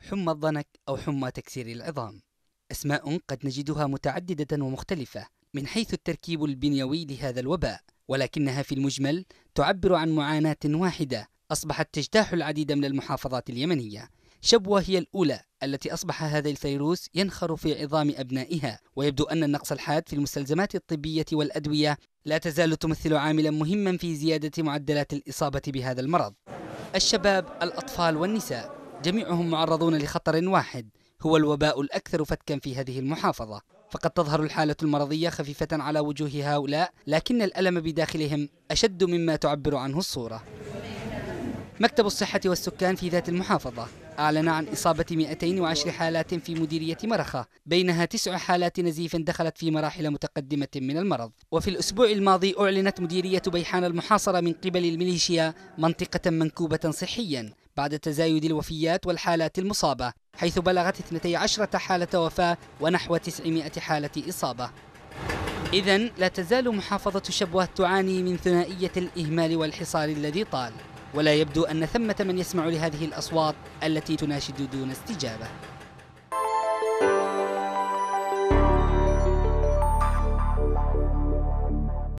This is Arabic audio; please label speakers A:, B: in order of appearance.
A: حمى الضنك أو حمى تكسير العظام أسماء قد نجدها متعددة ومختلفة من حيث التركيب البنيوي لهذا الوباء ولكنها في المجمل تعبر عن معاناة واحدة أصبحت تجتاح العديد من المحافظات اليمنية شبوة هي الأولى التي أصبح هذا الفيروس ينخر في عظام أبنائها ويبدو أن النقص الحاد في المستلزمات الطبية والأدوية لا تزال تمثل عاملا مهما في زيادة معدلات الإصابة بهذا المرض الشباب الأطفال والنساء جميعهم معرضون لخطر واحد هو الوباء الأكثر فتكا في هذه المحافظة فقد تظهر الحالة المرضية خفيفة على وجوه هؤلاء لكن الألم بداخلهم أشد مما تعبر عنه الصورة مكتب الصحة والسكان في ذات المحافظة أعلن عن إصابة 210 حالات في مديرية مرخة بينها تسع حالات نزيف دخلت في مراحل متقدمة من المرض وفي الأسبوع الماضي أعلنت مديرية بيحان المحاصرة من قبل الميليشيا منطقة منكوبة صحيا بعد تزايد الوفيات والحالات المصابة حيث بلغت 12 حالة وفاة ونحو 900 حالة إصابة إذا لا تزال محافظة شبوة تعاني من ثنائية الإهمال والحصار الذي طال ولا يبدو أن ثمة من يسمع لهذه الأصوات التي تناشد دون استجابة